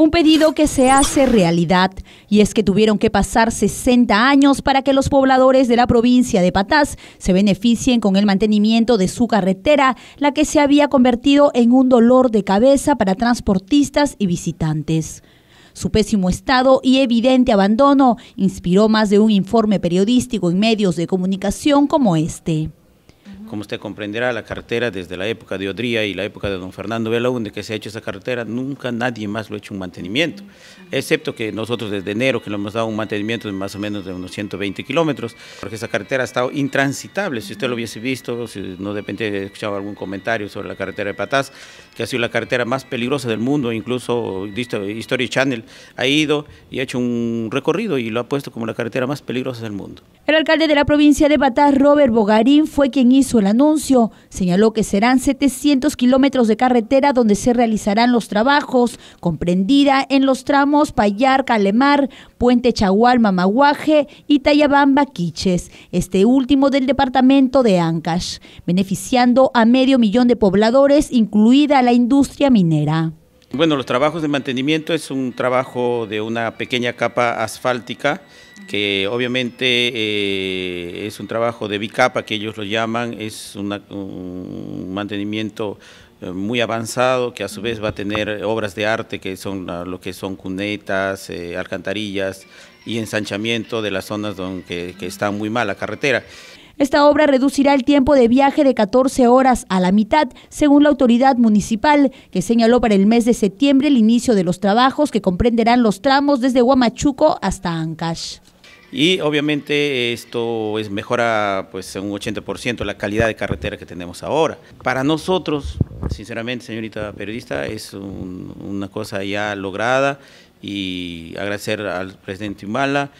Un pedido que se hace realidad, y es que tuvieron que pasar 60 años para que los pobladores de la provincia de Patás se beneficien con el mantenimiento de su carretera, la que se había convertido en un dolor de cabeza para transportistas y visitantes. Su pésimo estado y evidente abandono inspiró más de un informe periodístico en medios de comunicación como este. Como usted comprenderá, la carretera desde la época de Odría y la época de don Fernando Belaunde que se ha hecho esa carretera, nunca nadie más lo ha hecho un mantenimiento, excepto que nosotros desde enero que le hemos dado un mantenimiento de más o menos de unos 120 kilómetros, porque esa carretera ha estado intransitable, si usted lo hubiese visto, si no depende, escuchado algún comentario sobre la carretera de Patás, que ha sido la carretera más peligrosa del mundo, incluso History Channel ha ido y ha hecho un recorrido y lo ha puesto como la carretera más peligrosa del mundo. El alcalde de la provincia de Patás, Robert Bogarín, fue quien hizo el anuncio. Señaló que serán 700 kilómetros de carretera donde se realizarán los trabajos, comprendida en los tramos Payar, Calemar, Puente chahual Mamaguaje y Tayabamba, Quiches, este último del departamento de Ancash, beneficiando a medio millón de pobladores, incluida la industria minera. Bueno, los trabajos de mantenimiento es un trabajo de una pequeña capa asfáltica que obviamente eh, es un trabajo de bicapa que ellos lo llaman, es un mantenimiento eh, muy avanzado que a su vez va a tener obras de arte que son lo que son cunetas, eh, alcantarillas y ensanchamiento de las zonas donde está muy mal la carretera. Esta obra reducirá el tiempo de viaje de 14 horas a la mitad, según la autoridad municipal, que señaló para el mes de septiembre el inicio de los trabajos que comprenderán los tramos desde Huamachuco hasta Ancash. Y obviamente esto es mejora pues un 80% la calidad de carretera que tenemos ahora. Para nosotros, sinceramente, señorita periodista, es una cosa ya lograda y agradecer al presidente Humala